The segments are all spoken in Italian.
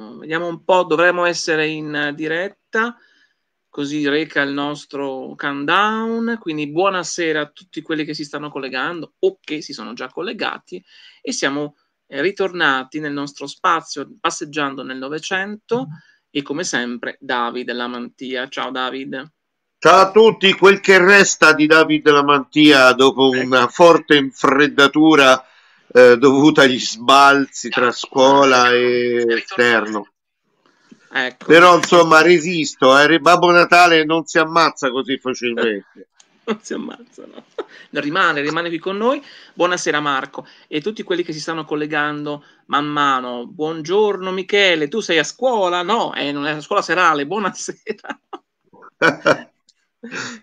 Mm, vediamo un po', dovremmo essere in diretta, così reca il nostro countdown. Quindi buonasera a tutti quelli che si stanno collegando o che si sono già collegati e siamo eh, ritornati nel nostro spazio passeggiando nel Novecento e come sempre Davide Lamantia. Ciao Davide. Ciao a tutti, quel che resta di Davide Lamantia dopo ecco. una forte infreddatura eh, dovuta agli sbalzi tra scuola e esterno. Ecco. Però insomma resisto, eh. Babbo Natale non si ammazza così facilmente. non si ammazzano. Rimane, rimane qui con noi. Buonasera Marco e tutti quelli che si stanno collegando man mano. Buongiorno Michele, tu sei a scuola? No, eh, non è a scuola serale. Buonasera.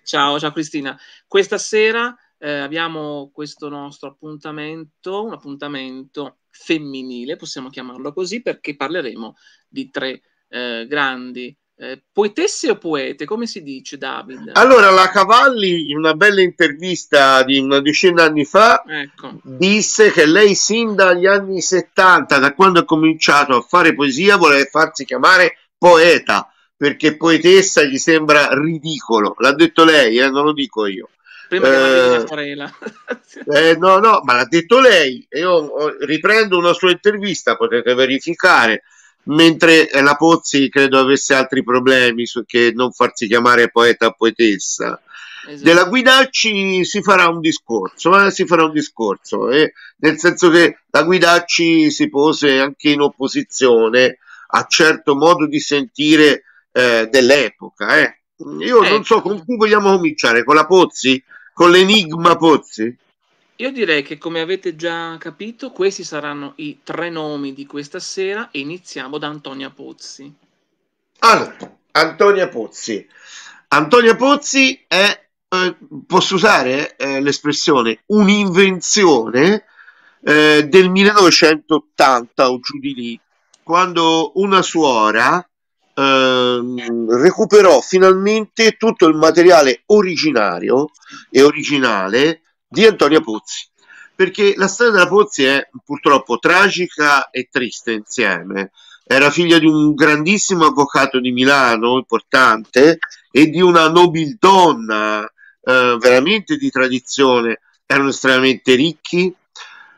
ciao, ciao Cristina. Questa sera eh, abbiamo questo nostro appuntamento, un appuntamento femminile, possiamo chiamarlo così, perché parleremo di tre eh, grandi eh, poetesse o poete, come si dice David? Allora, la Cavalli, in una bella intervista di una decina di anni fa, ecco. disse che lei sin dagli anni 70, da quando ha cominciato a fare poesia, voleva farsi chiamare poeta, perché poetessa gli sembra ridicolo. L'ha detto lei, eh, non lo dico io. Prima eh, che la eh, no, no, ma l'ha detto lei. Io oh, riprendo una sua intervista, potete verificare. Mentre la Pozzi credo avesse altri problemi su, che non farsi chiamare poeta o poetessa. Esatto. Della Guidacci si farà un discorso, eh? si farà un discorso eh? nel senso che la Guidacci si pose anche in opposizione a certo modo di sentire eh, dell'epoca. Eh. Io non eh. so con chi vogliamo cominciare, con la Pozzi? con l'enigma Pozzi? Io direi che come avete già capito, questi saranno i tre nomi di questa sera e iniziamo da Antonia Pozzi. Allora, Antonia Pozzi. Antonia Pozzi è, eh, posso usare eh, l'espressione, un'invenzione eh, del 1980 o giù di lì, quando una suora Ehm, eh. recuperò finalmente tutto il materiale originario e originale di Antonia Pozzi perché la storia della Pozzi è purtroppo tragica e triste insieme. Era figlia di un grandissimo avvocato di Milano, importante, e di una nobildonna eh, veramente di tradizione. Erano estremamente ricchi,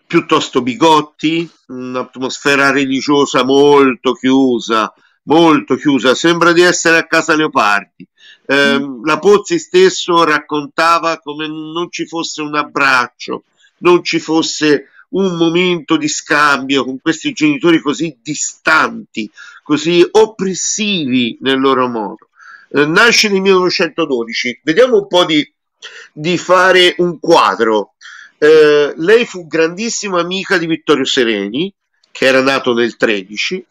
piuttosto bigotti, un'atmosfera religiosa molto chiusa, molto chiusa, sembra di essere a casa Leopardi. Eh, mm. La Pozzi stesso raccontava come non ci fosse un abbraccio, non ci fosse un momento di scambio con questi genitori così distanti, così oppressivi nel loro modo. Eh, nasce nel 1912, vediamo un po' di, di fare un quadro. Eh, lei fu grandissima amica di Vittorio Sereni, che era nato nel 13,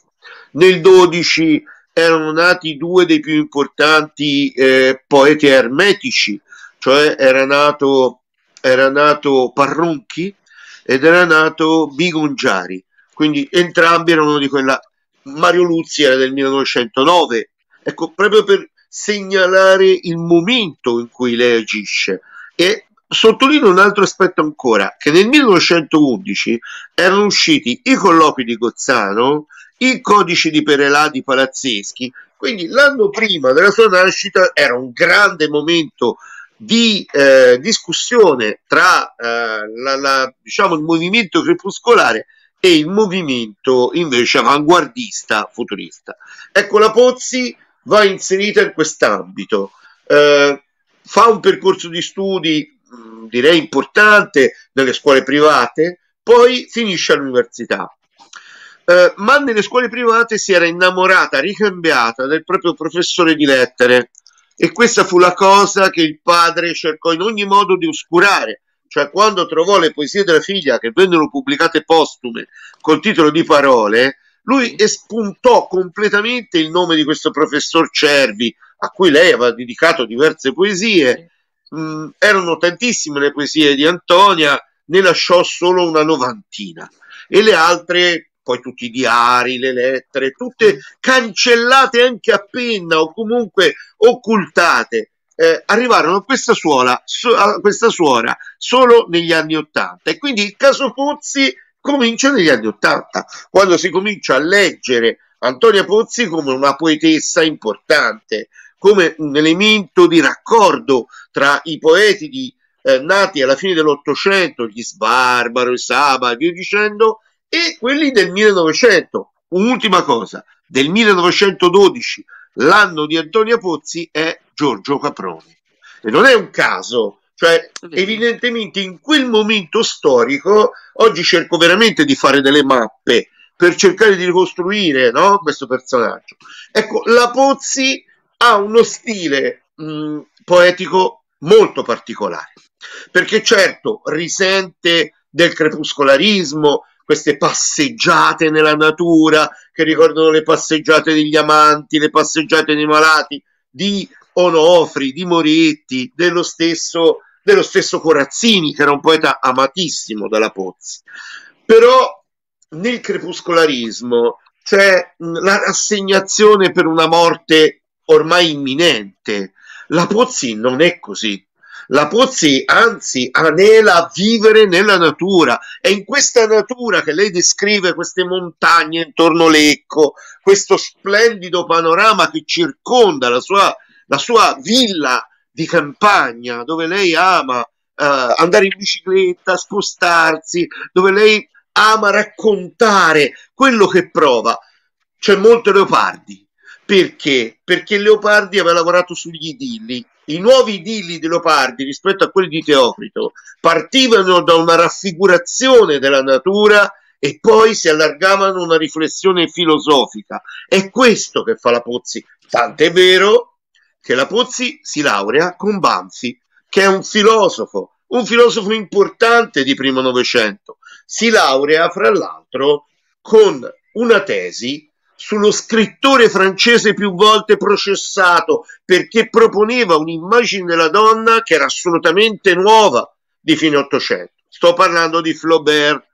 nel 12 erano nati due dei più importanti eh, poeti ermetici, cioè era nato, era nato Parrunchi ed era nato Bigongiari, quindi entrambi erano di quella. Mario Luzzi era del 1909, ecco proprio per segnalare il momento in cui lei agisce. E sottolineo un altro aspetto ancora, che nel 1911 erano usciti i colloqui di Gozzano il codice di Perelati Palazzeschi. Quindi l'anno prima della sua nascita era un grande momento di eh, discussione tra eh, la, la, diciamo, il movimento crepuscolare e il movimento invece avanguardista futurista. Ecco, la Pozzi va inserita in quest'ambito, eh, fa un percorso di studi direi importante nelle scuole private, poi finisce all'università eh, ma nelle scuole private si era innamorata, ricambiata del proprio professore di lettere e questa fu la cosa che il padre cercò in ogni modo di oscurare, cioè quando trovò le poesie della figlia che vennero pubblicate postume col titolo di parole, lui espuntò completamente il nome di questo professor Cervi, a cui lei aveva dedicato diverse poesie. Mm, erano tantissime le poesie di Antonia, ne lasciò solo una novantina e le altre poi tutti i diari, le lettere, tutte cancellate anche a penna o comunque occultate. Eh, arrivarono a questa, suola, su, a questa suora solo negli anni Ottanta e quindi il caso Pozzi comincia negli anni Ottanta, quando si comincia a leggere Antonia Pozzi come una poetessa importante, come un elemento di raccordo tra i poeti di, eh, nati alla fine dell'Ottocento, gli Sbarbaro, i Saba, via dicendo, e quelli del 1900. Un'ultima cosa, del 1912, l'anno di Antonio Pozzi è Giorgio Caproni. E non è un caso, cioè evidentemente in quel momento storico, oggi cerco veramente di fare delle mappe per cercare di ricostruire no, questo personaggio. Ecco, la Pozzi ha uno stile mh, mm, poetico molto particolare, perché certo risente del crepuscolarismo, queste passeggiate nella natura che ricordano le passeggiate degli amanti, le passeggiate dei malati, di Onofri, di Moretti, dello stesso, dello stesso Corazzini, che era un poeta amatissimo dalla Pozzi. Però nel crepuscolarismo c'è la rassegnazione per una morte ormai imminente. La Pozzi non è così. La Pozzi anzi anela a vivere nella natura, è in questa natura che lei descrive queste montagne intorno l'Ecco, questo splendido panorama che circonda la sua, la sua villa di campagna dove lei ama eh, andare in bicicletta, spostarsi, dove lei ama raccontare quello che prova. C'è molto Leopardi. Perché? Perché Leopardi aveva lavorato sugli idilli i nuovi idilli di Leopardi rispetto a quelli di Teocrito partivano da una raffigurazione della natura e poi si allargavano a una riflessione filosofica. È questo che fa la Pozzi. Tant'è vero che la Pozzi si laurea con Banzi, che è un filosofo, un filosofo importante di primo Novecento. Si laurea, fra l'altro, con una tesi sullo scrittore francese più volte processato perché proponeva un'immagine della donna che era assolutamente nuova di fine Ottocento. Sto parlando di Flaubert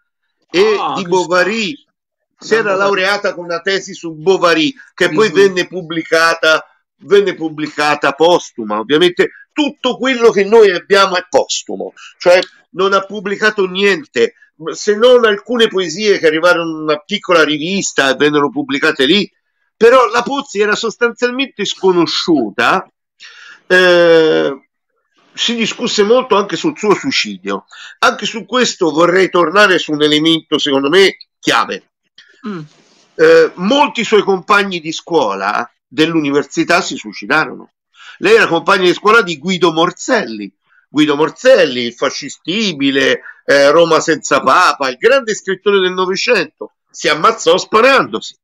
e ah, di Bovary. Si era laureata con una tesi su Bovary che poi mm-hmm. venne pubblicata venne pubblicata postuma. Ovviamente tutto quello che noi abbiamo è postumo, cioè non ha pubblicato niente se non alcune poesie che arrivarono in una piccola rivista e vennero pubblicate lì, però la Pozzi era sostanzialmente sconosciuta. Eh, si discusse molto anche sul suo suicidio. Anche su questo vorrei tornare su un elemento, secondo me, chiave. Mm. Eh, molti suoi compagni di scuola dell'università si suicidarono. Lei era compagna di scuola di Guido Morselli, Guido Morzelli, il fascistibile, eh, Roma senza Papa, il grande scrittore del Novecento, si ammazzò sparandosi.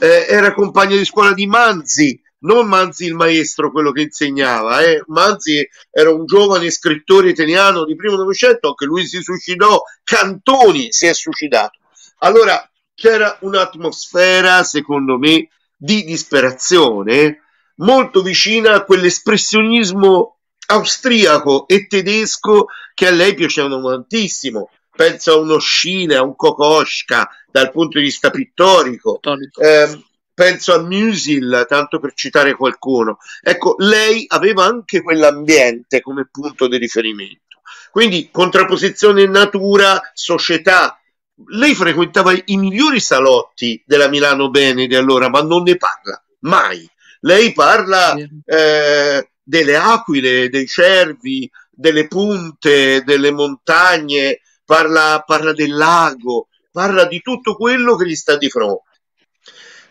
Eh, era compagno di scuola di Manzi, non Manzi il maestro, quello che insegnava. Eh. Manzi era un giovane scrittore italiano di primo Novecento, anche lui si suicidò, Cantoni si è suicidato. Allora c'era un'atmosfera, secondo me, di disperazione molto vicina a quell'espressionismo austriaco e tedesco che a lei piacevano tantissimo. Penso a uno Scile, a un Kokoschka dal punto di vista pittorico, ehm, penso a Musil, tanto per citare qualcuno. Ecco, lei aveva anche quell'ambiente come punto di riferimento. Quindi contrapposizione natura, società. Lei frequentava i migliori salotti della Milano Bene di allora, ma non ne parla mai. Lei parla eh, delle aquile, dei cervi, delle punte, delle montagne, parla, parla del lago, parla di tutto quello che gli sta di fronte.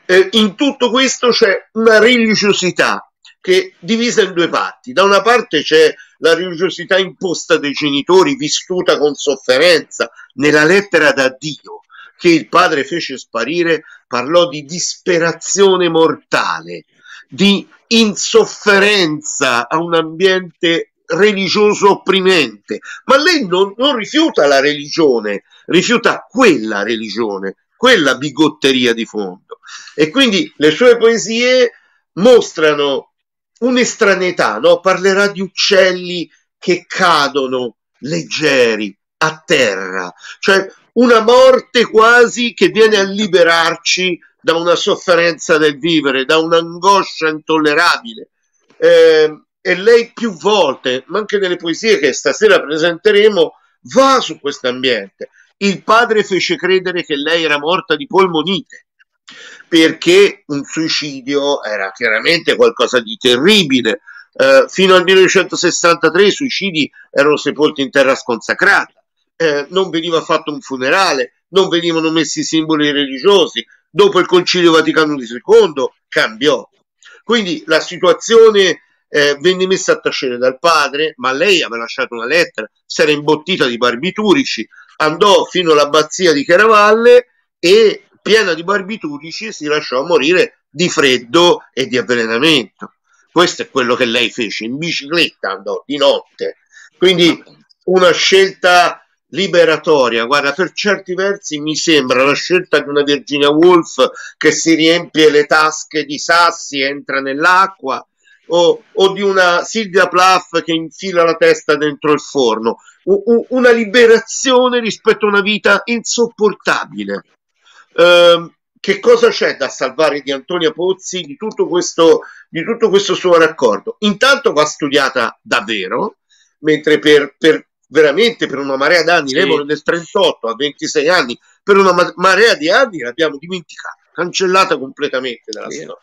Eh, in tutto questo c'è una religiosità che divisa in due parti. Da una parte c'è la religiosità imposta dai genitori, vissuta con sofferenza nella lettera da Dio che il padre fece sparire, parlò di disperazione mortale, di insofferenza a un ambiente religioso opprimente, ma lei non, non, rifiuta la religione, rifiuta quella religione, quella bigotteria di fondo. E quindi le sue poesie mostrano un'estraneità, no? parlerà di uccelli che cadono leggeri a terra, cioè una morte quasi che viene a liberarci da una sofferenza del vivere, da un'angoscia intollerabile. Eh, e lei più volte, ma anche nelle poesie che stasera presenteremo, va su questo ambiente. Il padre fece credere che lei era morta di polmonite, perché un suicidio era chiaramente qualcosa di terribile. Eh, fino al 1963 i suicidi erano sepolti in terra sconsacrata, eh, non veniva fatto un funerale, non venivano messi simboli religiosi, dopo il Concilio Vaticano II cambiò. Quindi la situazione eh, venne messa a tacere dal padre, ma lei aveva lasciato una lettera, si era imbottita di barbiturici, andò fino all'abbazia di Caravalle e piena di barbiturici si lasciò morire di freddo e di avvelenamento. Questo è quello che lei fece in bicicletta, andò di notte. Quindi una scelta liberatoria. Guarda, per certi versi mi sembra la scelta di una Virginia Woolf che si riempie le tasche di sassi e entra nell'acqua, o, o, di una Silvia Plath che infila la testa dentro il forno. U, u, una liberazione rispetto a una vita insopportabile. Eh, che cosa c'è da salvare di Antonia Pozzi di tutto questo, di tutto questo suo raccordo? Intanto va studiata davvero, mentre per, per veramente per una marea d'anni, sì. l'Evole del 38 a 26 anni, per una marea di anni l'abbiamo dimenticata, cancellata completamente dalla sì. storia.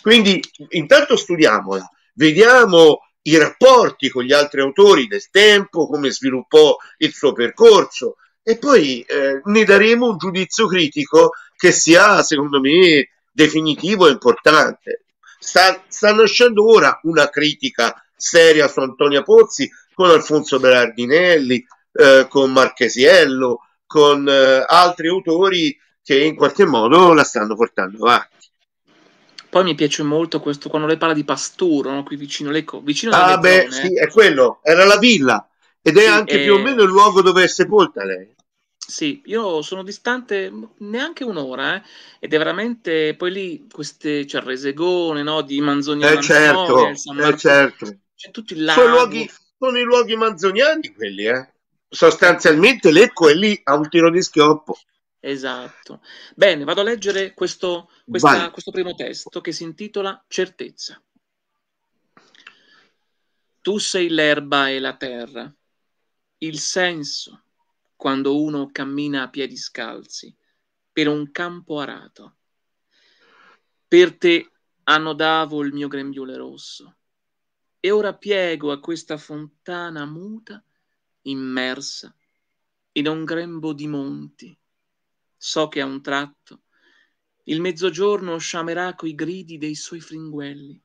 Quindi intanto studiamola, eh. vediamo i rapporti con gli altri autori del tempo, come sviluppò il suo percorso e poi eh, ne daremo un giudizio critico che sia, secondo me, definitivo e importante. Sta, sta nascendo ora una critica seria su Antonia Pozzi con Alfonso Berardinelli, eh, con Marchesiello, con eh, altri autori che in qualche modo la stanno portando avanti. Poi mi piace molto questo quando lei parla di Pasturo, no? qui vicino Lecco. Vicino ah, beh, sì, eh. è quello, era la villa ed è sì, anche è... Eh. più o meno il luogo dove è sepolta lei. Sì, io sono distante neanche un'ora, eh? ed è veramente poi lì queste c'è il Resegone, no? Di Manzoni eh certo, Manzoni, eh certo. C'è tutti i Sono luoghi sono i luoghi manzoniani quelli, eh? Sostanzialmente Lecco è lì a un tiro di schioppo. Esatto. Bene, vado a leggere questo, questa, questo primo testo che si intitola Certezza. Tu sei l'erba e la terra, il senso quando uno cammina a piedi scalzi per un campo arato. Per te annodavo il mio grembiule rosso, e ora piego a questa fontana muta, immersa in un grembo di monti. So che a un tratto il mezzogiorno sciamerà coi gridi dei suoi fringuelli,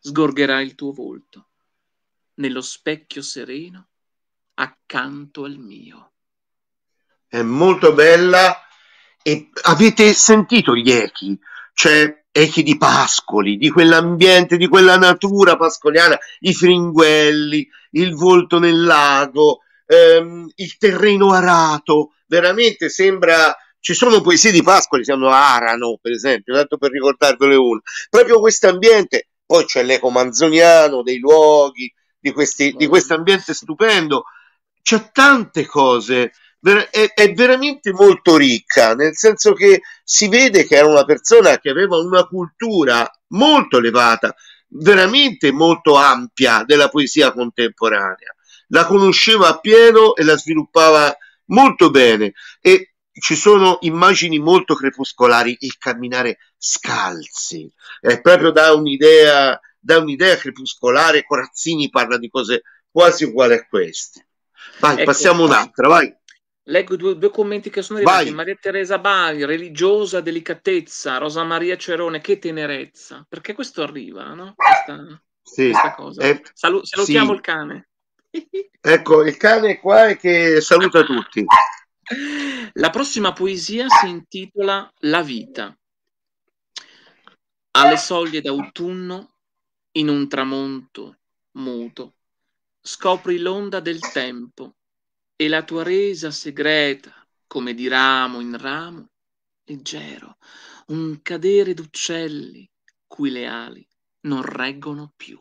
sgorgerà il tuo volto nello specchio sereno accanto al mio. È molto bella e avete sentito gli echi, cioè echi di Pascoli, di quell'ambiente, di quella natura pascoliana, i fringuelli, il volto nel lago, ehm, il terreno arato, veramente sembra... Ci sono poesie di Pascoli, si chiamano Arano, per esempio, tanto per ricordarvele una. Proprio questo ambiente, poi c'è l'eco manzoniano, dei luoghi, di questo ambiente stupendo. C'è tante cose è, è veramente molto ricca, nel senso che si vede che era una persona che aveva una cultura molto elevata, veramente molto ampia della poesia contemporanea. La conosceva appieno e la sviluppava molto bene. E ci sono immagini molto crepuscolari, il camminare scalzi, è proprio da un'idea, da un'idea crepuscolare. Corazzini parla di cose quasi uguali a queste. Vai, ecco, passiamo un'altra, vai. Leggo due, due, commenti che sono arrivati. Vai. Maria Teresa Bari, religiosa delicatezza, Rosa Maria Cerone, che tenerezza. Perché questo arriva, no? Questa, sì. questa cosa. Eh, Salu- salutiamo sì. il cane. ecco, il cane è qua e che saluta tutti. La prossima poesia si intitola La vita. Alle soglie d'autunno, in un tramonto muto, scopri l'onda del tempo e la tua resa segreta, come di ramo in ramo, leggero, un cadere d'uccelli cui le ali non reggono più.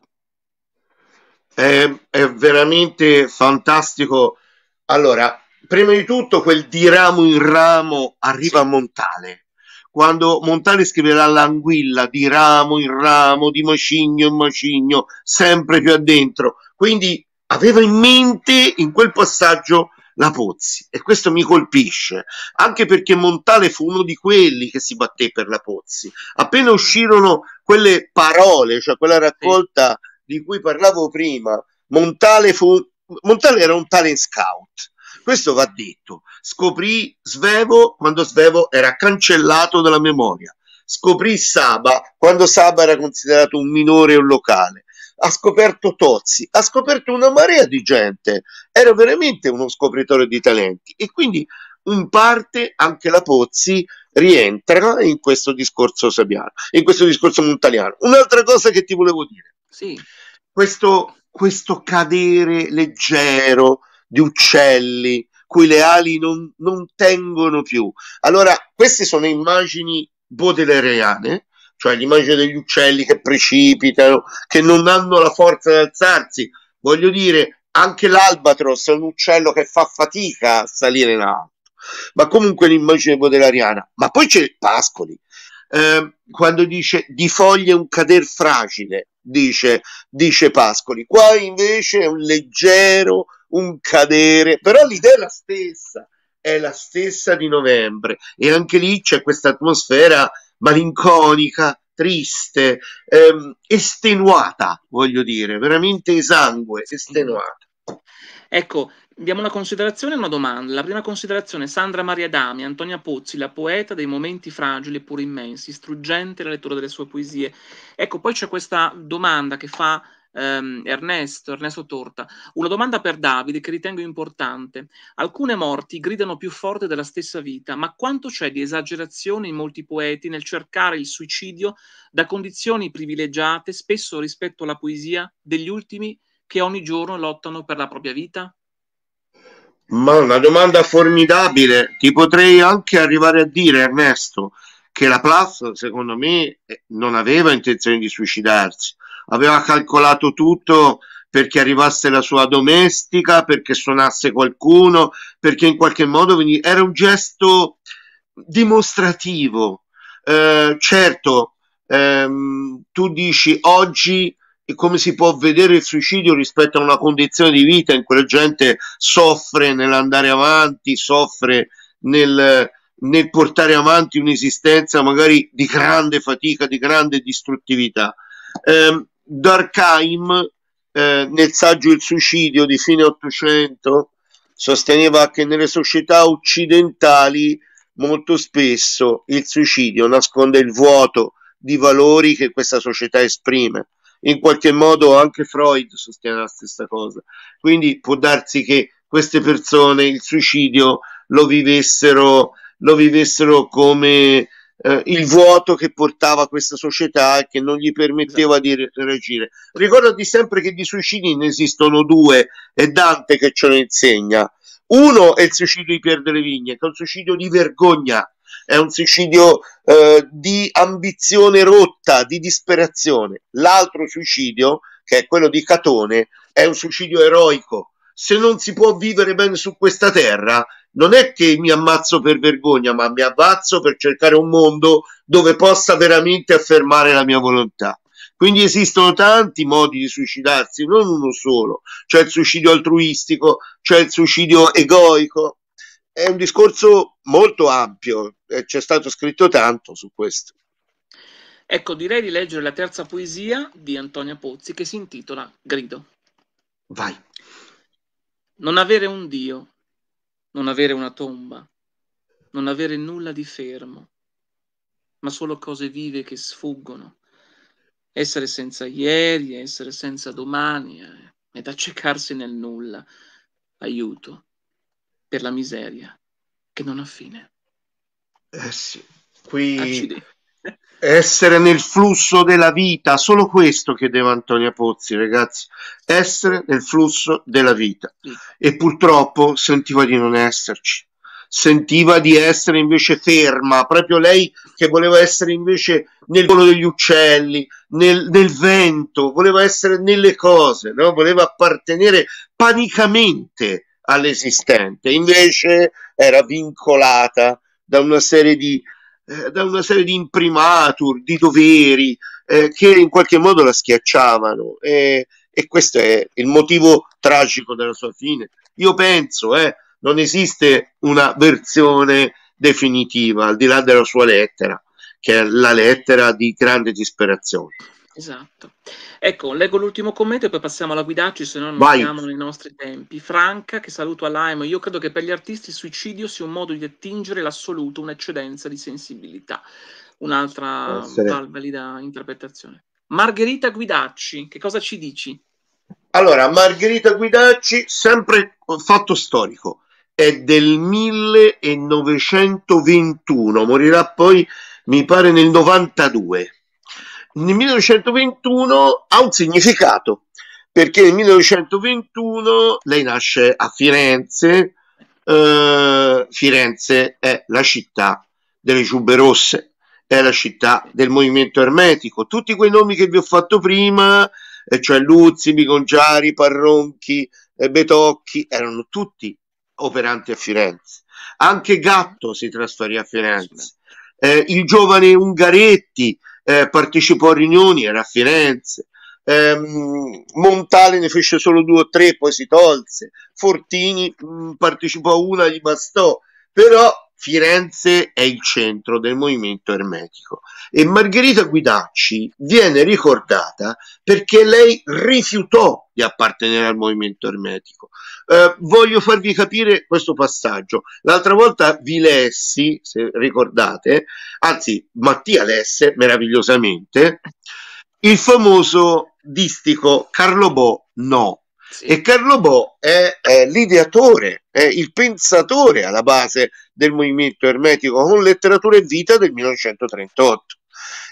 È, è veramente fantastico. Allora, prima di tutto quel di ramo in ramo arriva a Montale. Quando Montale scriverà l'anguilla di ramo in ramo, di macigno in macigno, sempre più addentro. Quindi aveva in mente in quel passaggio la Pozzi e questo mi colpisce anche perché Montale fu uno di quelli che si batté per la Pozzi appena mm. uscirono quelle parole cioè quella raccolta di cui parlavo prima Montale fu Montale era un talent scout questo va detto scoprì Svevo quando Svevo era cancellato dalla memoria scoprì Saba quando Saba era considerato un minore o un locale ha scoperto Tozzi, ha scoperto una marea di gente, era veramente uno scopritore di talenti e quindi in parte anche la Pozzi rientra in questo discorso sabiano, in questo discorso montaliano. Un'altra cosa che ti volevo dire, sì. questo, questo cadere leggero di uccelli cui le ali non, non tengono più. Allora, queste sono immagini bodelereane cioè l'immagine degli uccelli che precipitano, che non hanno la forza di alzarsi. Voglio dire, anche l'albatros è un uccello che fa fatica a salire in alto. Ma comunque l'immagine dell'Ariana. Ma poi c'è Pascoli, eh, quando dice di foglie un cader fragile, dice, dice Pascoli. Qua invece è un leggero, un cadere, però l'idea è la stessa, è la stessa di novembre e anche lì c'è questa atmosfera malinconica, triste, ehm, estenuata, voglio dire, veramente esangue, estenuata. Ecco, abbiamo una considerazione e una domanda. La prima considerazione, Sandra Maria Dami, Antonia Pozzi, la poeta dei momenti fragili eppure immensi, struggente la lettura delle sue poesie. Ecco, poi c'è questa domanda che fa ehm, Ernesto, Ernesto Torta. Una domanda per Davide che ritengo importante. Alcune morti gridano più forte della stessa vita, ma quanto c'è di esagerazione in molti poeti nel cercare il suicidio da condizioni privilegiate, spesso rispetto alla poesia, degli ultimi che ogni giorno lottano per la propria vita? Ma una domanda formidabile, ti potrei anche arrivare a dire, Ernesto, che la Plus, secondo me, eh, non aveva intenzione di suicidarsi, aveva calcolato tutto perché arrivasse la sua domestica, perché suonasse qualcuno, perché in qualche modo veni... era un gesto dimostrativo. Eh, certo, ehm, tu dici oggi come si può vedere il suicidio rispetto a una condizione di vita in cui la gente soffre nell'andare avanti, soffre nel, nel portare avanti un'esistenza magari di grande fatica, di grande distruttività. Eh, Durkheim eh, nel saggio Il suicidio di fine Ottocento sosteneva che nelle società occidentali molto spesso il suicidio nasconde il vuoto di valori che questa società esprime. In qualche modo anche Freud sostiene la stessa cosa. Quindi può darsi che queste persone il suicidio lo vivessero, lo vivessero come eh, il vuoto che portava questa società e che non gli permetteva di re- reagire. Ricordati sempre che di suicidi ne esistono due, è Dante che ce lo insegna. Uno è il suicidio di Pier delle Vigne, che è un suicidio di vergogna, è un suicidio eh, di ambizione rotta, di disperazione. L'altro suicidio, che è quello di Catone, è un suicidio eroico. Se non si può vivere bene su questa terra, non è che mi ammazzo per vergogna, ma mi abbazzo per cercare un mondo dove possa veramente affermare la mia volontà. Quindi esistono tanti modi di suicidarsi, non uno solo. C'è il suicidio altruistico, c'è il suicidio egoico. È un discorso molto ampio c'è stato scritto tanto su questo. Ecco, direi di leggere la terza poesia di Antonia Pozzi che si intitola Grido. Vai. Non avere un Dio, non avere una tomba, non avere nulla di fermo, ma solo cose vive che sfuggono. Essere senza ieri, essere senza domani, eh, ed accecarsi nel nulla. Aiuto per la miseria che non ha fine. Eh sì, qui Accidenti essere nel flusso della vita, solo questo chiedeva Antonia Pozzi, ragazzi, essere nel flusso della vita. E purtroppo sentiva di non esserci, sentiva di essere invece ferma, proprio lei che voleva essere invece nel volo degli uccelli, nel, nel vento, voleva essere nelle cose, no? voleva appartenere panicamente all'esistente, invece era vincolata da una serie di eh, da una serie di imprimatur, di doveri eh, che in qualche modo la schiacciavano e, e, questo è il motivo tragico della sua fine. Io penso, eh, non esiste una versione definitiva al di là della sua lettera, che è la lettera di grande disperazione. Esatto. Ecco, leggo l'ultimo commento e poi passiamo alla guidacci, se no non Vai. siamo nei nostri tempi. Franca, che saluto a Laimo, io credo che per gli artisti il suicidio sia un modo di attingere l'assoluto, un'eccedenza di sensibilità. Un'altra val- valida interpretazione. Margherita Guidacci, che cosa ci dici? Allora, Margherita Guidacci, sempre fatto storico, è del 1921, morirà poi, mi pare, nel 92 nel 1921 ha un significato, perché nel 1921 lei nasce a Firenze, eh, Firenze è la città delle giubbe rosse, è la città del movimento ermetico, tutti quei nomi che vi ho fatto prima, eh, cioè Luzzi, Bigongiari, Parronchi, eh, Betocchi, erano tutti operanti a Firenze. Anche Gatto si trasferì a Firenze, eh, il giovane Ungaretti, eh, partecipò a riunioni, era a Firenze, ehm, Montale ne fece solo due o tre, poi si tolse, Fortini mh, partecipò a una, gli bastò, però Firenze è il centro del movimento ermetico e Margherita Guidacci viene ricordata perché lei rifiutò di appartenere al movimento ermetico. Eh, voglio farvi capire questo passaggio. L'altra volta vi lessi, se ricordate, anzi Mattia lesse meravigliosamente, il famoso distico Carlo Bo no sì. E Carlo Bo è, è l'ideatore, è il pensatore alla base del movimento ermetico con letteratura e vita del 1938.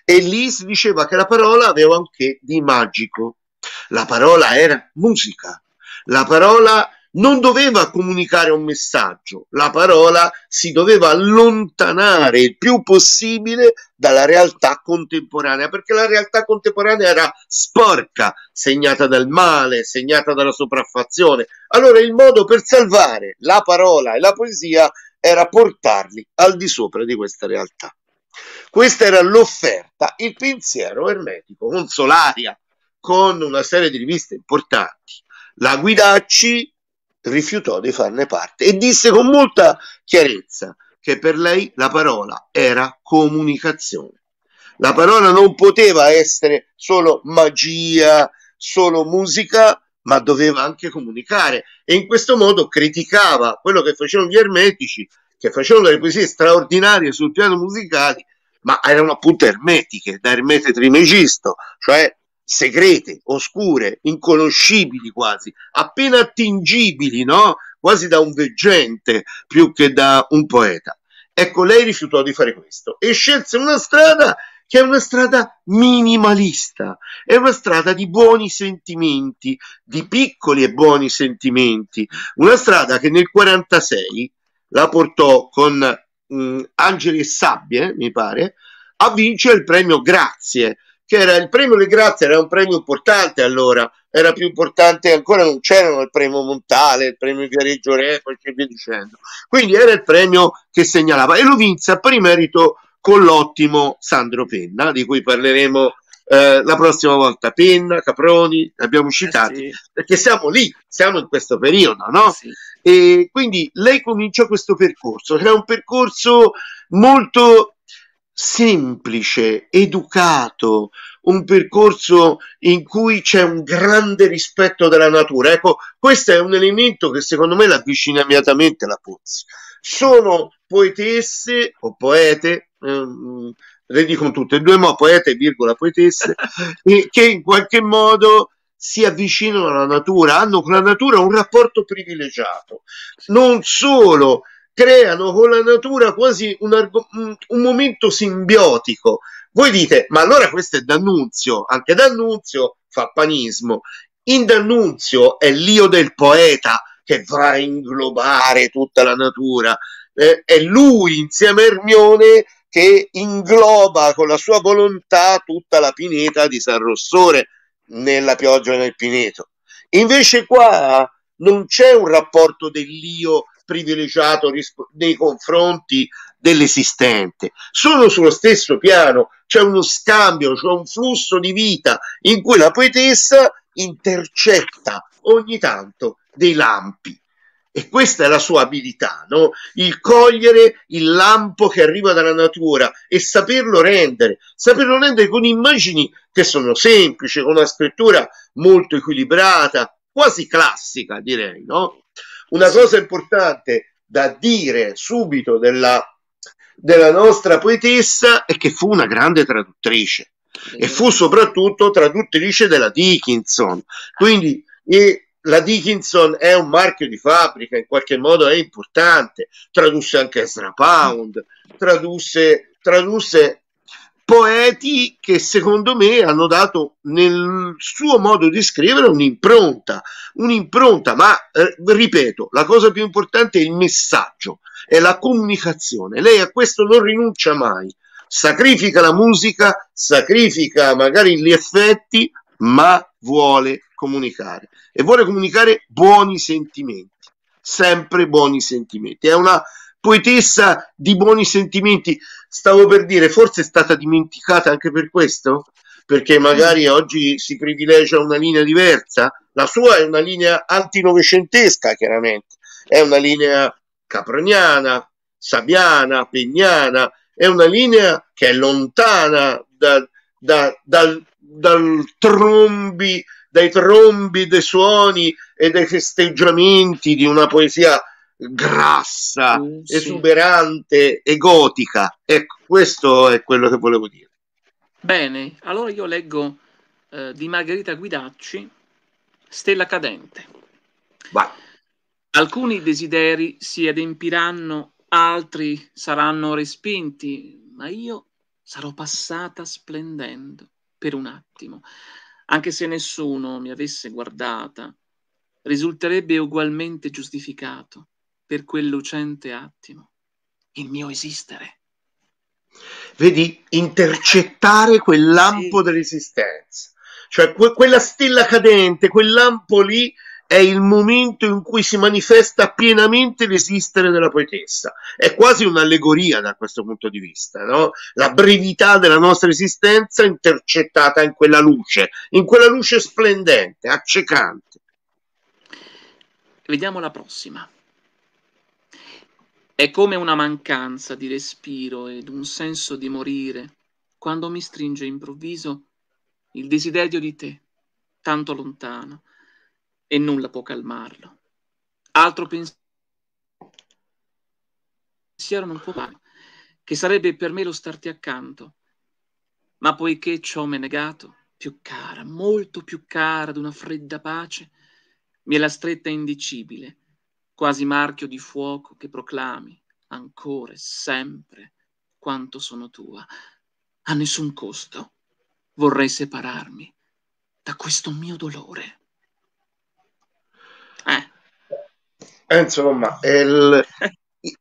E lì si diceva che la parola aveva anche di magico. La parola era musica, la parola non doveva comunicare un messaggio, la parola si doveva allontanare il più possibile dalla realtà contemporanea, perché la realtà contemporanea era sporca, segnata dal male, segnata dalla sopraffazione. Allora il modo per salvare la parola e la poesia era portarli al di sopra di questa realtà. Questa era l'offerta, il pensiero ermetico con Solaria, con una serie di riviste importanti. La Guidacci rifiutò di farne parte e disse con molta chiarezza che per lei la parola era comunicazione. La parola non poteva essere solo magia, solo musica, ma doveva anche comunicare e in questo modo criticava quello che facevano gli ermetici, che facevano delle poesie straordinarie sul piano musicale, ma erano appunto ermetiche, da Ermete Trimegisto, cioè segrete, oscure, inconoscibili quasi, appena attingibili, no? quasi da un veggente più che da un poeta. Ecco, lei rifiutò di fare questo e scelse una strada che è una strada minimalista, è una strada di buoni sentimenti, di piccoli e buoni sentimenti, una strada che nel 1946 la portò con mh, mm, Angeli e Sabbie, mi pare, a vincere il premio Grazie, che era il premio Le Grazie, era un premio importante allora, era più importante ancora, non c'erano il premio Montale, il premio Viareggio Re e via dicendo. Quindi era il premio che segnalava e lo vinse a pari merito con l'ottimo Sandro Penna, di cui parleremo eh, la prossima volta. Penna, Caproni, abbiamo eh citati, eh sì. perché siamo lì, siamo in questo periodo, no? Sì. E quindi lei comincia questo percorso, era un percorso molto semplice, educato, un percorso in cui c'è un grande rispetto della natura. Ecco, questo è un elemento che secondo me l'avvicina immediatamente alla Pozzi. Sono poetesse o poete, ehm, le dicono tutte e due, ma poete, virgola, poetesse, eh, che in qualche modo si avvicinano alla natura, hanno con la natura un rapporto privilegiato, non solo creano con la natura quasi un, arg- un momento simbiotico. Voi dite, ma allora questo è D'Annunzio, anche D'Annunzio fa panismo. In D'Annunzio è l'io del poeta che va a inglobare tutta la natura. Eh, è lui insieme a Ermione che ingloba con la sua volontà tutta la pineta di San Rossore nella pioggia e nel pineto. Invece qua non c'è un rapporto dell'io privilegiato nei confronti dell'esistente. Sono sullo stesso piano c'è uno scambio, c'è un flusso di vita in cui la poetessa intercetta ogni tanto dei lampi. E questa è la sua abilità, no? il cogliere il lampo che arriva dalla natura e saperlo rendere, saperlo rendere con immagini che sono semplici, con una scrittura molto equilibrata, quasi classica direi, no? Una cosa importante da dire subito della, della nostra poetessa è che fu una grande traduttrice e fu soprattutto traduttrice della Dickinson. Quindi e la Dickinson è un marchio di fabbrica, in qualche modo è importante. Tradusse anche Ezra Pound, tradusse, tradusse poeti che secondo me hanno dato nel suo modo di scrivere un'impronta, un'impronta, ma eh, ripeto, la cosa più importante è il messaggio, è la comunicazione. Lei a questo non rinuncia mai, sacrifica la musica, sacrifica magari gli effetti, ma vuole comunicare e vuole comunicare buoni sentimenti, sempre buoni sentimenti. È una poetessa di buoni sentimenti. Stavo per dire, forse è stata dimenticata anche per questo? Perché magari mm. oggi si privilegia una linea diversa. La sua è una linea antinovecentesca, chiaramente. È una linea caproniana, sabiana, pegnana. È una linea che è lontana da, da, dal, dal trombi, dai trombi dei suoni e dai festeggiamenti di una poesia grassa, sì. esuberante e gotica. Ecco, questo è quello che volevo dire. Bene, allora io leggo eh, di Margherita Guidacci, Stella Cadente. Vai. Alcuni desideri si adempiranno, altri saranno respinti, ma io sarò passata splendendo per un attimo, anche se nessuno mi avesse guardata, risulterebbe ugualmente giustificato per quel lucente attimo il mio esistere. Vedi, intercettare quel lampo sì. dell'esistenza, cioè que- quella stella cadente, quel lampo lì è il momento in cui si manifesta pienamente l'esistere della poetessa. È quasi un'allegoria da questo punto di vista, no? La brevità della nostra esistenza intercettata in quella luce, in quella luce splendente, accecante. Vediamo la prossima. È come una mancanza di respiro ed un senso di morire quando mi stringe improvviso il desiderio di te, tanto lontano, e nulla può calmarlo. Altro pensiero non può fare, che sarebbe per me lo starti accanto, ma poiché ciò mi è negato, più cara, molto più cara di una fredda pace, mi è la stretta indicibile quasi marchio di fuoco che proclami ancora e sempre quanto sono tua. A nessun costo vorrei separarmi da questo mio dolore. Eh. eh insomma, il...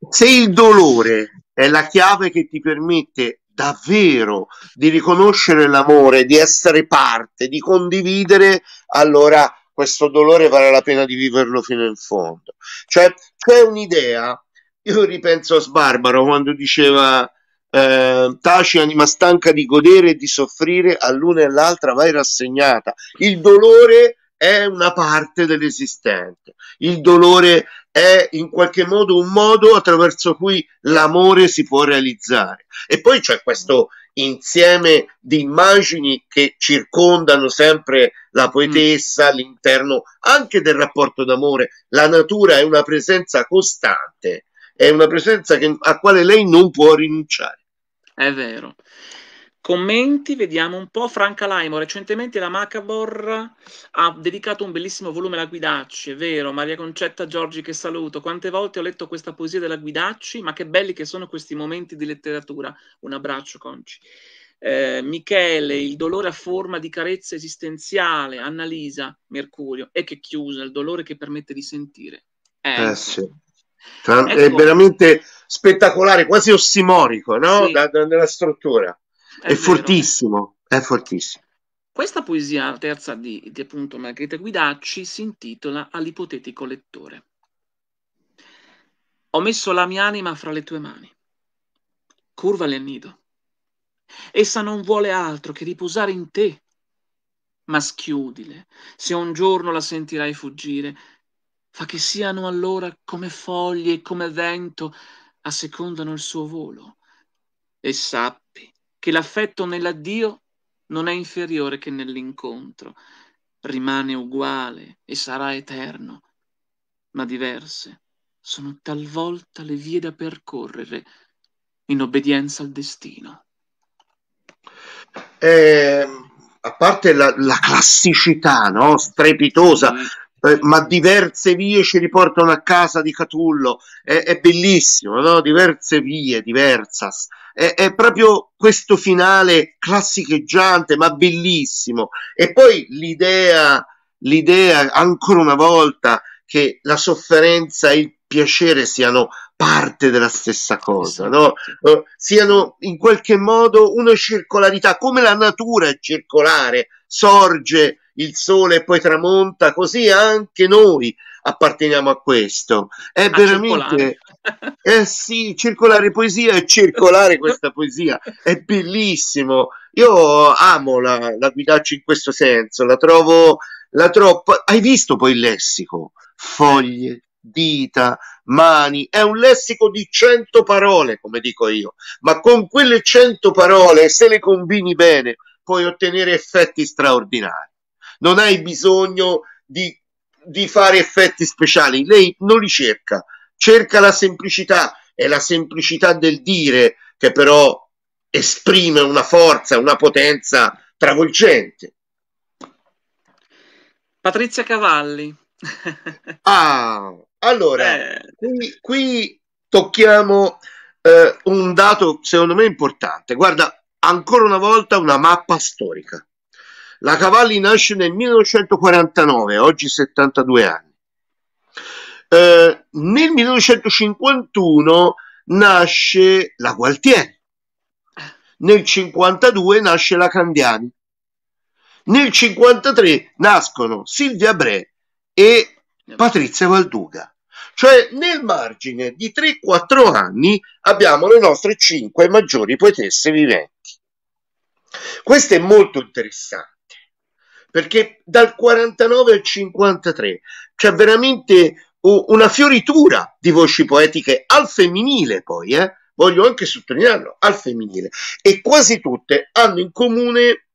se il dolore è la chiave che ti permette davvero di riconoscere l'amore, di essere parte, di condividere, allora questo dolore vale la pena di viverlo fino in fondo. Cioè, c'è un'idea, io ripenso a Sbarbaro quando diceva eh, taci anima stanca di godere e di soffrire all'una e all'altra vai rassegnata. Il dolore è una parte dell'esistente. Il dolore è in qualche modo un modo attraverso cui l'amore si può realizzare. E poi c'è questo insieme di immagini che circondano sempre la poetessa all'interno mm. anche del rapporto d'amore. La natura è una presenza costante, è una presenza che, a quale lei non può rinunciare. È vero. Commenti, vediamo un po'. Franca Laimo, recentemente la Macabor ha dedicato un bellissimo volume alla Guidacci, è vero, Maria Concetta Giorgi che saluto. Quante volte ho letto questa poesia della Guidacci, ma che belli che sono questi momenti di letteratura. Un abbraccio, Conci. Eh, Michele, il dolore a forma di carezza esistenziale, Annalisa, Mercurio, e che chiusa, il dolore che permette di sentire. Eh, eh sì. Ecco. È ecco. veramente spettacolare, quasi ossimorico, no? Sì. Da, da, nella struttura. È, è fortissimo, è fortissimo. Questa poesia terza di, di appunto Margherita Guidacci si intitola All'ipotetico lettore. Ho messo la mia anima fra le tue mani. Curvale al nido. Essa non vuole altro che riposare in te. Ma schiudile, se un giorno la sentirai fuggire, fa che siano allora come foglie e come vento, assecondano il suo volo. E sappi che l'affetto nell'addio non è inferiore che nell'incontro, rimane uguale e sarà eterno, ma diverse sono talvolta le vie da percorrere in obbedienza al destino. Eh, a parte la, la classicità no? strepitosa, mm. Eh, ma diverse vie ci riportano a casa di Catullo, è, è bellissimo, no? diverse vie, diversas. È, è, proprio questo finale classicheggiante, ma bellissimo. E poi l'idea, l'idea, ancora una volta, che la sofferenza e il piacere siano parte della stessa cosa, no? Esatto. Eh, siano in qualche modo una circolarità, come la natura è circolare, sorge il sole poi tramonta, così anche noi apparteniamo a questo. È a veramente circolare. eh sì, circolare poesia è circolare questa poesia, è bellissimo. Io amo la, la guidaccia in questo senso, la trovo la troppa. Hai visto poi il lessico? Foglie, dita, mani, è un lessico di cento parole, come dico io, ma con quelle cento parole, se le combini bene, puoi ottenere effetti straordinari non hai bisogno di, di fare effetti speciali, lei non li cerca, cerca la semplicità, è la semplicità del dire che però esprime una forza, una potenza travolgente. Patrizia Cavalli. ah, allora, eh. qui, qui, tocchiamo eh, un dato secondo me importante. Guarda, ancora una volta una mappa storica. La Cavalli nasce nel 1949, oggi 72 anni. Eh, nel 1951 nasce la Gualtieri, nel 1952 nasce la Candiani, nel 1953 nascono Silvia Bre e Patrizia Valduga. Cioè nel margine di 3-4 anni abbiamo le nostre 5 maggiori poetesse viventi. Questo è molto interessante perché dal 49 al 53 c'è veramente una fioritura di voci poetiche al femminile poi, eh? voglio anche sottolinearlo, al femminile, e quasi tutte hanno in comune,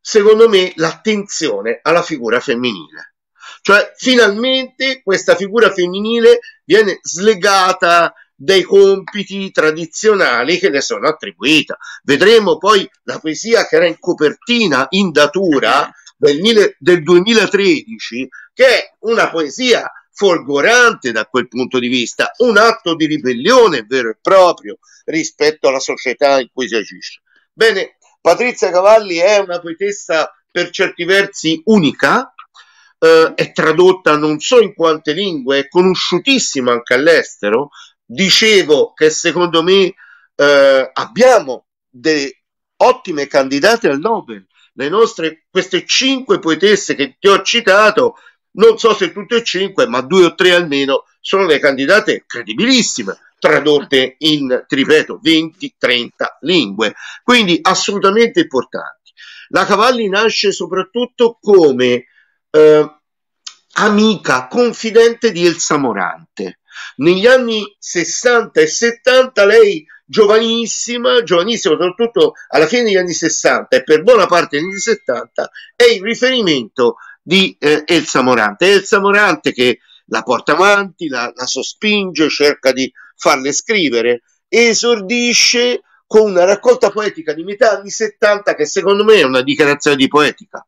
secondo me, l'attenzione alla figura femminile. Cioè, finalmente questa figura femminile viene slegata dai compiti tradizionali che le sono attribuita. Vedremo poi la poesia che era in copertina, in datura, del, del 2013, che è una poesia folgorante da quel punto di vista, un atto di ribellione vero e proprio rispetto alla società in cui si agisce. Bene, Patrizia Cavalli è una poetessa per certi versi unica, eh, è tradotta non so in quante lingue, è conosciutissima anche all'estero. Dicevo che secondo me eh, abbiamo delle ottime candidate al Nobel le nostre, queste cinque poetesse che ti ho citato, non so se tutte e cinque, ma due o tre almeno, sono le candidate credibilissime, tradotte in, ti ripeto, 20-30 lingue, quindi assolutamente importanti. La Cavalli nasce soprattutto come eh, amica, confidente di Elsa Morante. Negli anni 60 e 70 lei giovanissima, giovanissima soprattutto alla fine degli anni 60 e per buona parte degli anni 70, è il riferimento di eh, Elsa Morante. Elsa Morante che la porta avanti, la, la sospinge, cerca di farle scrivere, esordisce con una raccolta poetica di metà anni 70 che secondo me è una dichiarazione di poetica,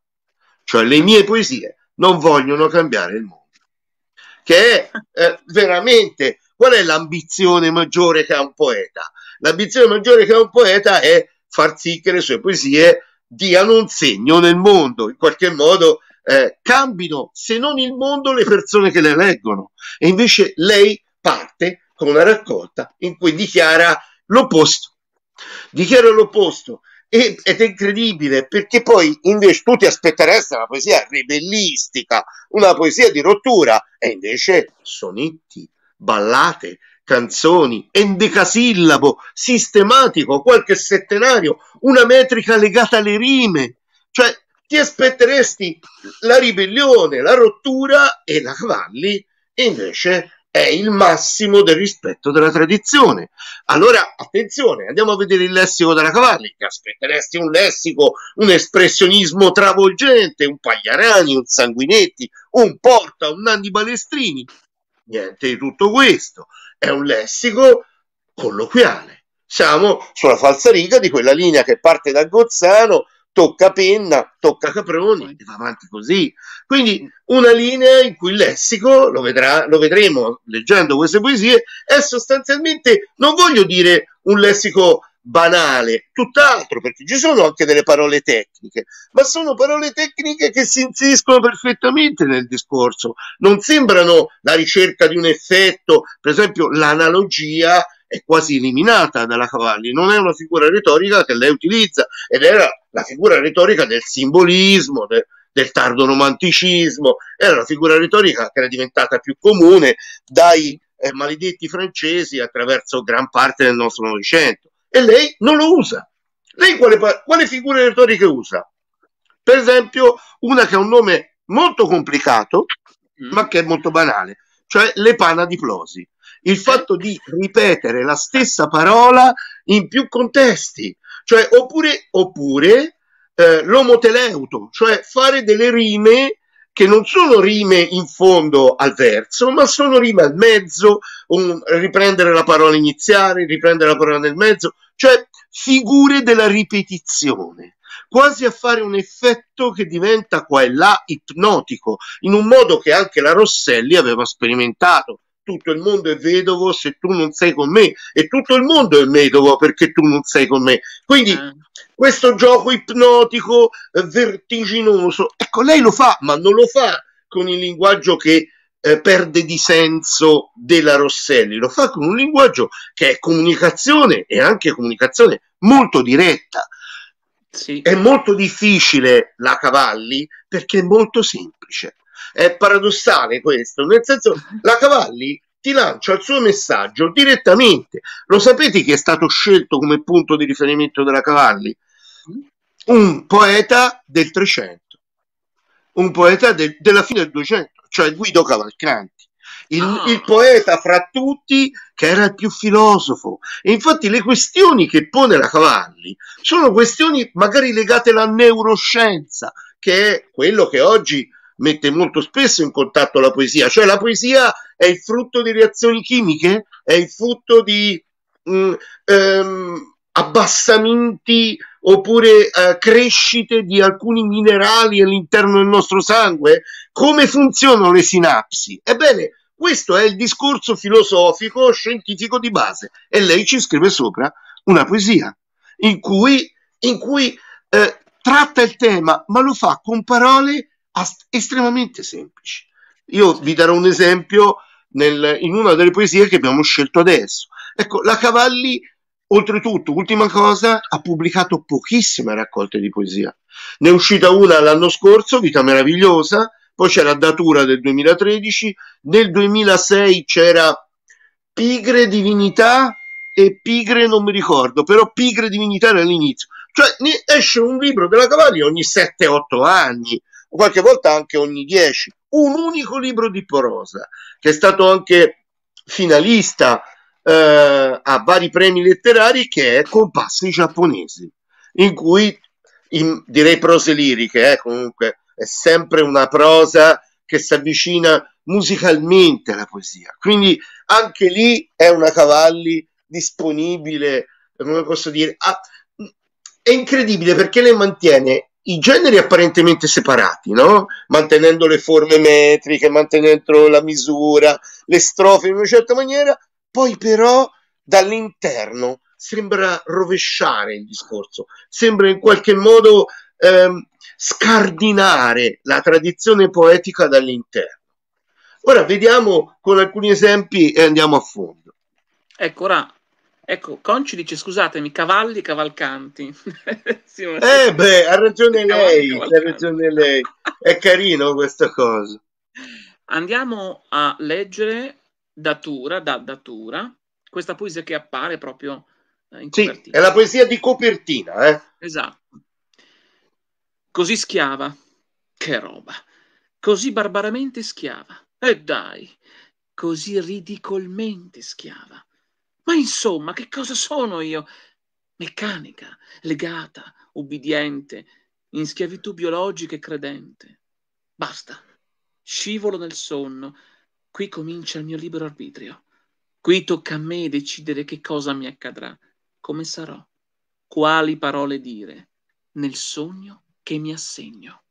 cioè le mie poesie non vogliono cambiare il mondo, che è eh, veramente qual è l'ambizione maggiore che ha un poeta? l'ambizione maggiore che ha un poeta è far sì che le sue poesie diano un segno nel mondo, in qualche modo eh, cambino, se non il mondo, le persone che le leggono. E invece lei parte con una raccolta in cui dichiara l'opposto. Dichiara l'opposto. ed è incredibile perché poi invece ti aspetteresti una poesia ribellistica, una poesia di rottura, e invece sonetti, ballate, canzoni, endecasillabo, sistematico, qualche settenario, una metrica legata alle rime. Cioè, ti aspetteresti la ribellione, la rottura e la cavalli, invece è il massimo del rispetto della tradizione. Allora, attenzione, andiamo a vedere il lessico della Cavalli, ti aspetteresti un lessico, un espressionismo travolgente, un Pagliarani, un Sanguinetti, un Porta, un Nanni Balestrini. Niente di tutto questo è un lessico colloquiale. Siamo sulla falsariga di quella linea che parte da Gozzano, tocca Penna, tocca Caproni e va avanti così. Quindi una linea in cui il lessico, lo, vedrà, lo vedremo leggendo queste poesie, è sostanzialmente, non voglio dire un lessico banale, tutt'altro, perché ci sono anche delle parole tecniche, ma sono parole tecniche che si inseriscono perfettamente nel discorso, non sembrano la ricerca di un effetto, per esempio l'analogia è quasi eliminata dalla Cavalli, non è una figura retorica che lei utilizza ed era la figura retorica del simbolismo, del, del tardo romanticismo, era una figura retorica che era diventata più comune dai eh, maledetti francesi attraverso gran parte del nostro Novecento e lei non lo usa. Lei quale, quale figure retoriche usa? Per esempio, una che ha un nome molto complicato, mm. ma che è molto banale, cioè l'epana diplosi. Il fatto di ripetere la stessa parola in più contesti, cioè oppure, oppure eh, l'omoteleuto, cioè fare delle rime che non sono rime in fondo al verso, ma sono rime al mezzo, un, riprendere la parola iniziale, riprendere la parola nel mezzo, cioè figure della ripetizione, quasi a fare un effetto che diventa qua e là ipnotico, in un modo che anche la Rosselli aveva sperimentato tutto il mondo è vedovo se tu non sei con me e tutto il mondo è vedovo perché tu non sei con me. Quindi ah. questo gioco ipnotico, eh, vertiginoso, ecco, lei lo fa, ma non lo fa con il linguaggio che eh, perde di senso della Rosselli, lo fa con un linguaggio che è comunicazione e anche comunicazione molto diretta. Sì. È molto difficile la Cavalli perché è molto semplice. È paradossale questo, nel senso la Cavalli ti lancia il suo messaggio direttamente. Lo sapete chi è stato scelto come punto di riferimento della Cavalli? Un poeta del 300, un poeta de- della fine del 200, cioè Guido Cavalcanti. Il, ah. il, poeta fra tutti che era il più filosofo. E infatti le questioni che pone la Cavalli sono questioni magari legate alla neuroscienza, che è quello che oggi mette molto spesso in contatto la poesia, cioè la poesia è il frutto di reazioni chimiche, è il frutto di mh, mm, ehm, abbassamenti oppure eh, crescite di alcuni minerali all'interno del nostro sangue? Come funzionano le sinapsi? Ebbene, questo è il discorso filosofico scientifico di base e lei ci scrive sopra una poesia in cui, in cui eh, tratta il tema, ma lo fa con parole estremamente semplici. Io vi darò un esempio nel, in una delle poesie che abbiamo scelto adesso. Ecco, la Cavalli, oltretutto, ultima cosa, ha pubblicato pochissime raccolte di poesia. Ne è uscita una l'anno scorso, Vita Meravigliosa, poi c'era Datura del 2013, nel 2006 c'era Pigre Divinità e Pigre non mi ricordo, però Pigre Divinità era all'inizio. Cioè esce un libro della Cavalli ogni 7-8 anni, o qualche volta anche ogni 10, un unico libro di prosa, che è stato anche finalista eh, a vari premi letterari, che è Compassi giapponesi, in cui in, direi prose liriche, eh, comunque è sempre una prosa che si avvicina musicalmente alla poesia. Quindi anche lì è una Cavalli disponibile, come posso dire, a, è incredibile perché lei mantiene i generi apparentemente separati, no? mantenendo le forme metriche, mantenendo la misura, le strofe in una certa maniera, poi però dall'interno sembra rovesciare il discorso, sembra in qualche modo ehm, scardinare la tradizione poetica dall'interno. Ora vediamo con alcuni esempi e andiamo a fondo. Ecco, ora Ecco, Conci dice scusatemi, cavalli cavalcanti. sì, eh beh, ha ragione lei, ha ragione lei. È carino questa cosa. Andiamo a leggere Datura, da Datura, questa poesia che appare proprio eh, in sì, copertina. è la poesia di copertina, eh? Esatto. Così schiava, che roba, così barbaramente schiava, e dai, così ridicolmente schiava ma insomma, che cosa sono io? Meccanica, legata, ubbidiente, in schiavitù biologica e credente. Basta. Scivolo nel sonno. Qui comincia il mio libero arbitrio. Qui tocca a me decidere che cosa mi accadrà, come sarò, quali parole dire, nel sogno che mi assegno.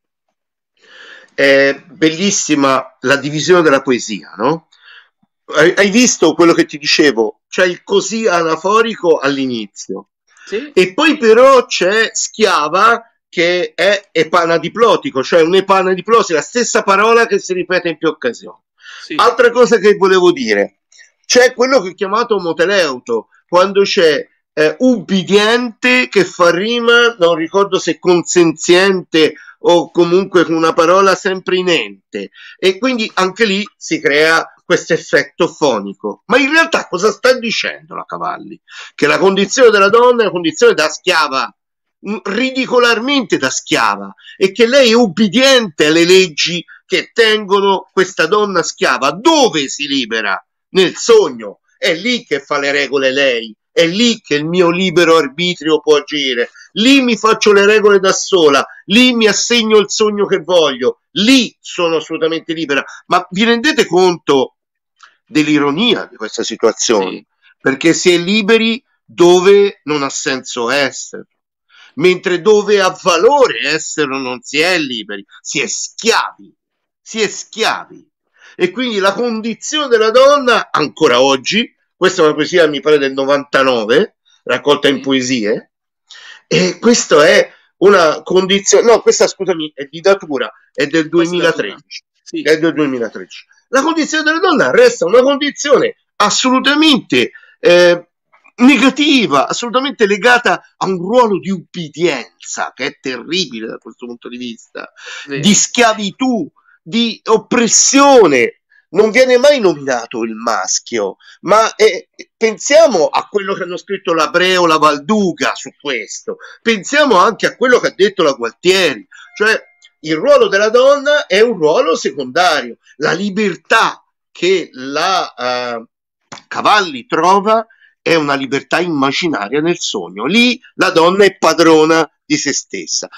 È bellissima la divisione della poesia, no? hai visto quello che ti dicevo? C'è il così anaforico all'inizio. Sì. E poi però c'è schiava che è epanadiplotico, cioè un epanadiplosi, la stessa parola che si ripete in più occasioni. Sì. Altra cosa che volevo dire, c'è quello che è chiamato moteleuto, quando c'è eh, ubbidiente che fa rima, non ricordo se consenziente o comunque con una parola sempre in ente e quindi anche lì si crea questo effetto fonico. Ma in realtà cosa sta dicendo la Cavalli? Che la condizione della donna è una condizione da schiava, mm, ridicolarmente da schiava, e che lei è ubbidiente alle leggi che tengono questa donna schiava. Dove si libera? Nel sogno. È lì che fa le regole lei, è lì che il mio libero arbitrio può agire, lì mi faccio le regole da sola, lì mi assegno il sogno che voglio, lì sono assolutamente libera. Ma vi rendete conto dell'ironia di questa situazione? Sì. Perché si è liberi dove non ha senso essere, mentre dove ha valore essere non si è liberi, si è schiavi, si è schiavi. E quindi la condizione della donna ancora oggi, questa è una poesia mi pare del 99, raccolta in poesie, e questo è una condizione, no, questa scusami è di datura, è del 2013. Sì. È del 2013. La condizione della donna resta una condizione assolutamente eh, negativa, assolutamente legata a un ruolo di ubbidienza che è terribile da questo punto di vista, sì. di schiavitù, di oppressione non viene mai nominato il maschio, ma eh, pensiamo a quello che hanno scritto la Breo, la Valduga su questo, pensiamo anche a quello che ha detto la Gualtieri, cioè il ruolo della donna è un ruolo secondario, la libertà che la eh, Cavalli trova è una libertà immaginaria nel sogno, lì la donna è padrona di se stessa,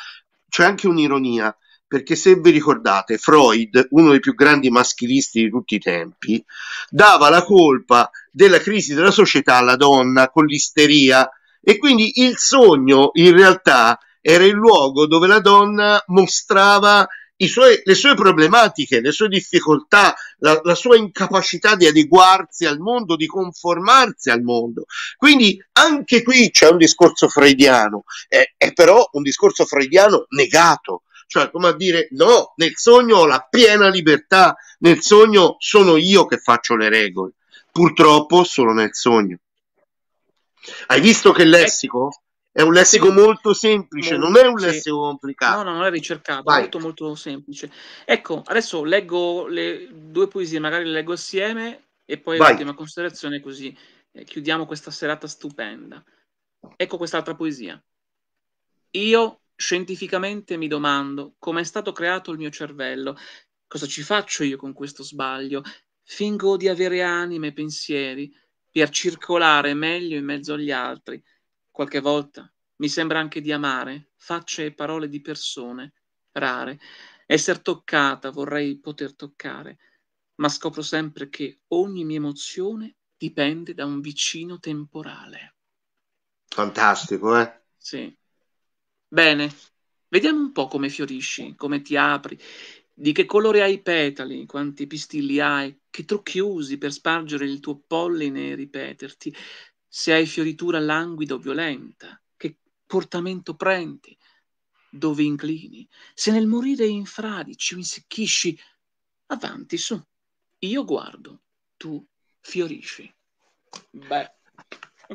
c'è anche un'ironia perché se vi ricordate, Freud, uno dei più grandi maschilisti di tutti i tempi, dava la colpa della crisi della società alla donna con l'isteria e quindi il sogno in realtà era il luogo dove la donna mostrava suoi, le sue problematiche, le sue difficoltà, la, la, sua incapacità di adeguarsi al mondo, di conformarsi al mondo. Quindi anche qui c'è un discorso freudiano, eh, è però un discorso freudiano negato, cioè come a dire no, nel sogno ho la piena libertà, nel sogno sono io che faccio le regole, purtroppo solo nel sogno. Hai visto che il lessico è un lessico molto semplice, non è un lessico complicato. No, no, non è ricercato, Vai. molto molto semplice. Ecco, adesso leggo le due poesie, magari le leggo assieme e poi Vai. l'ultima considerazione così eh, chiudiamo questa serata stupenda. Ecco quest'altra poesia. Io scientificamente mi domando come è stato creato il mio cervello, cosa ci faccio io con questo sbaglio, fingo di avere anime e pensieri per circolare meglio in mezzo agli altri. Qualche volta mi sembra anche di amare facce e parole di persone rare. Esser toccata vorrei poter toccare, ma scopro sempre che ogni mia emozione dipende da un vicino temporale. Fantastico, eh? Sì. Bene, vediamo un po' come fiorisci, come ti apri, di che colore hai i petali, quanti pistilli hai, che trucchi usi per spargere il tuo polline e ripeterti, se hai fioritura languida o violenta, che portamento prendi, dove inclini, se nel morire infradici o insecchisci, avanti su, io guardo, tu fiorisci. Beh.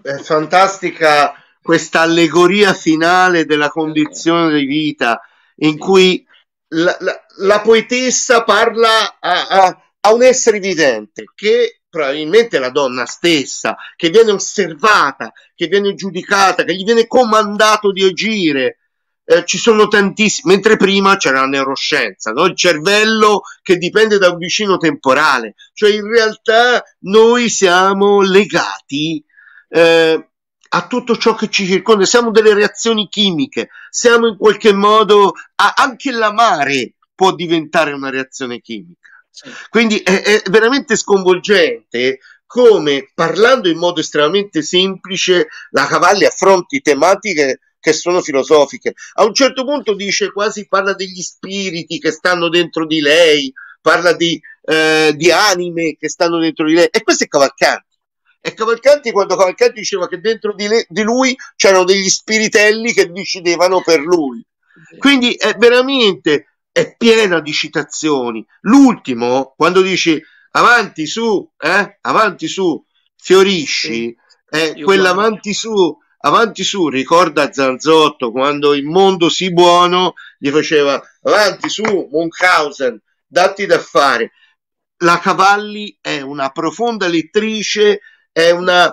È fantastica questa allegoria finale della condizione di vita in cui la, la, la poetessa parla a, a, a un essere vivente che probabilmente la donna stessa che viene osservata, che viene giudicata, che gli viene comandato di agire. Eh, ci sono tantissimi, mentre prima c'era la neuroscienza, no? il cervello che dipende da un vicino temporale, cioè in realtà noi siamo legati eh, a tutto ciò che ci circonda, siamo delle reazioni chimiche, siamo in qualche modo, a, anche l'amare può diventare una reazione chimica. Quindi è, è, veramente sconvolgente come parlando in modo estremamente semplice la Cavalli affronti tematiche che sono filosofiche. A un certo punto dice quasi parla degli spiriti che stanno dentro di lei, parla di, eh, di anime che stanno dentro di lei e questo è cavalcante. E Cavalcanti, quando Cavalcanti diceva che dentro di, le, di lui c'erano degli spiritelli che decidevano per lui. Quindi è veramente è piena di citazioni. L'ultimo, quando dici avanti su, eh, avanti su, fiorisci, è quell'avanti su, avanti su, ricorda Zanzotto quando il mondo si buono gli faceva avanti su, Munchausen, datti da fare. La Cavalli è una profonda lettrice è una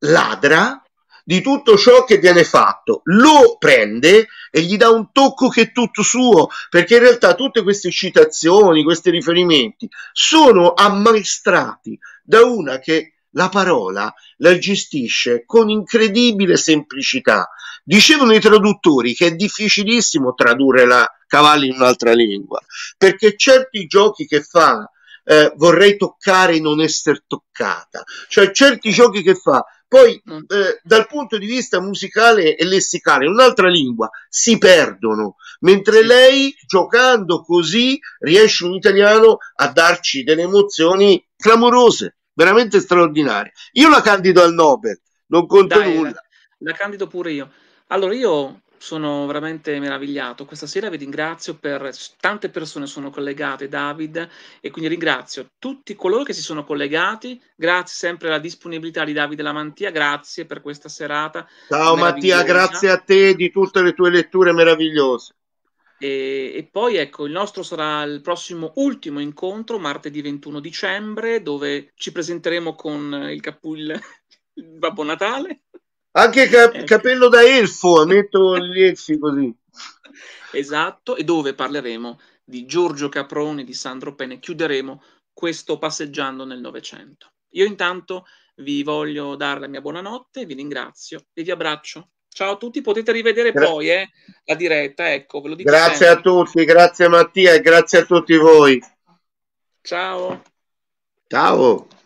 ladra di tutto ciò che viene fatto, lo prende e gli dà un tocco che è tutto suo, perché in realtà tutte queste citazioni, questi riferimenti sono ammaestrati da una che la parola la gestisce con incredibile semplicità. Dicevano i traduttori che è difficilissimo tradurre la cavalli in un'altra lingua, perché certi giochi che fa eh, vorrei toccare e non essere toccata, cioè certi giochi che fa. Poi mm. eh, dal punto di vista musicale e lessicale, un'altra lingua, si perdono, mentre lei giocando così riesce in italiano a darci delle emozioni clamorose, veramente straordinarie. Io la candido al Nobel, non conto Dai, nulla. La, la candido pure io. Allora io sono veramente meravigliato. Questa sera vi ringrazio per tante persone sono collegate, David, e quindi ringrazio tutti coloro che si sono collegati. Grazie sempre alla disponibilità di Davide Lamantia, grazie per questa serata. Ciao Mattia, grazie a te di tutte le tue letture meravigliose. E, e, poi ecco, il nostro sarà il prossimo ultimo incontro, martedì 21 dicembre, dove ci presenteremo con il, capul il Babbo Natale. Anche cap- eh. capello da elfo, metto gli elfi così. Esatto, e dove parleremo di Giorgio Caprone, di Sandro Penne. Chiuderemo questo passeggiando nel Novecento. Io intanto vi voglio dare la mia buonanotte, vi ringrazio e vi abbraccio. Ciao a tutti, potete rivedere Gra- poi eh, la diretta, ecco, ve lo dico. Grazie sempre. a tutti, grazie Mattia e grazie a tutti voi. Ciao. Ciao.